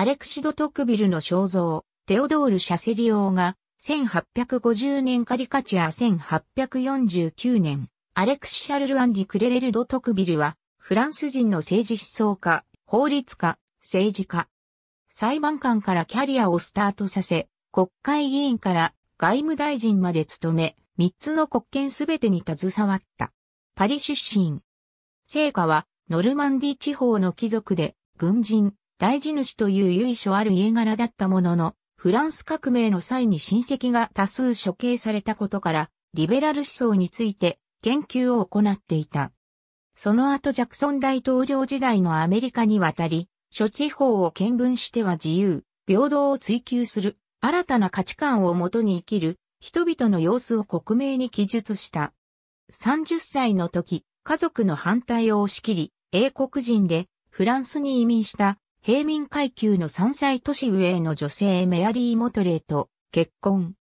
アレクシド・トクビルの肖像、テオドール・シャセリオが、1850年カリカチュア1849年、アレクシ・シャルル・アンリ・クレレルド・トクビルは、フランス人の政治思想家、法律家、政治家。裁判官からキャリアをスタートさせ、国会議員から外務大臣まで務め、3つの国権すべてに携わった。パリ出身。成果は、ノルマンディ地方の貴族で、軍人、大地主という由緒ある家柄だったものの、フランス革命の際に親戚が多数処刑されたことから、リベラル思想について研究を行っていた。その後ジャクソン大統領時代のアメリカに渡り、諸地方を見聞しては自由、平等を追求する、新たな価値観をもとに生きる、人々の様子を克明に記述した。30歳の時、家族の反対を押し切り、英国人でフランスに移民した平民階級の3歳年上の女性メアリー・モトレーと結婚。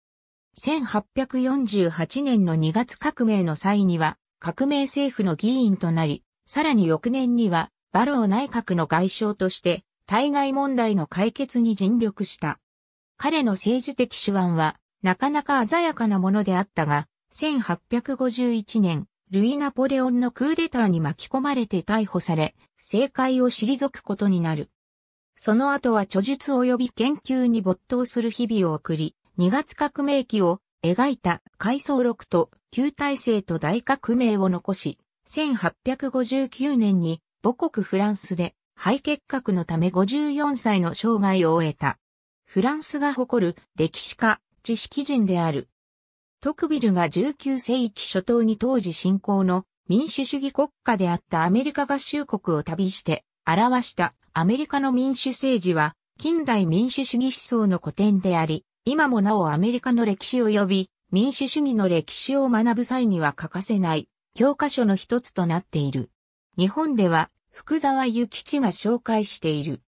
1848年の2月革命の際には革命政府の議員となり、さらに翌年にはバロー内閣の外相として対外問題の解決に尽力した。彼の政治的手腕はなかなか鮮やかなものであったが、1851年、ルイ・ナポレオンのクーデターに巻き込まれて逮捕され、政界を退くことになる。その後は著述及び研究に没頭する日々を送り、2月革命期を描いた回想録と旧体制と大革命を残し、1859年に母国フランスで肺結核のため54歳の生涯を終えた。フランスが誇る歴史家、知識人である。トクビルが19世紀初頭に当時進行の民主主義国家であったアメリカ合衆国を旅して表したアメリカの民主政治は近代民主主義思想の古典であり、今もなおアメリカの歴史及び民主主義の歴史を学ぶ際には欠かせない教科書の一つとなっている。日本では福沢諭吉が紹介している。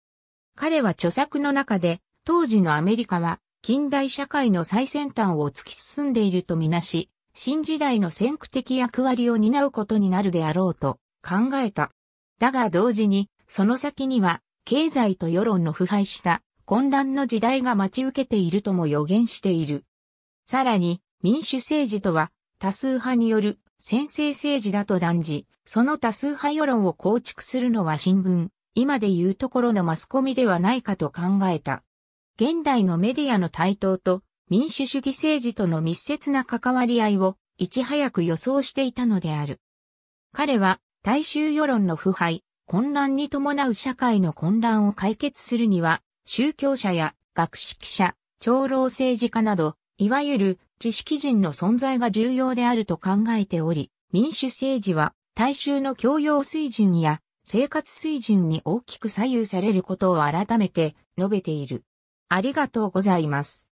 彼は著作の中で当時のアメリカは近代社会の最先端を突き進んでいるとみなし、新時代の先駆的役割を担うことになるであろうと考えた。だが同時にその先には、経済と世論の腐敗した混乱の時代が待ち受けているとも予言している。さらに、民主政治とは、多数派による先制政治だと断じ、その多数派世論を構築するのは新聞、今で言うところのマスコミではないかと考えた。現代のメディアの台頭と民主主義政治との密接な関わり合いをいち早く予想していたのである。彼は大衆世論の腐敗、混乱に伴う社会の混乱を解決するには、宗教者や学識者、長老政治家など、いわゆる知識人の存在が重要であると考えており、民主政治は大衆の教養水準や生活水準に大きく左右されることを改めて述べている。ありがとうございます。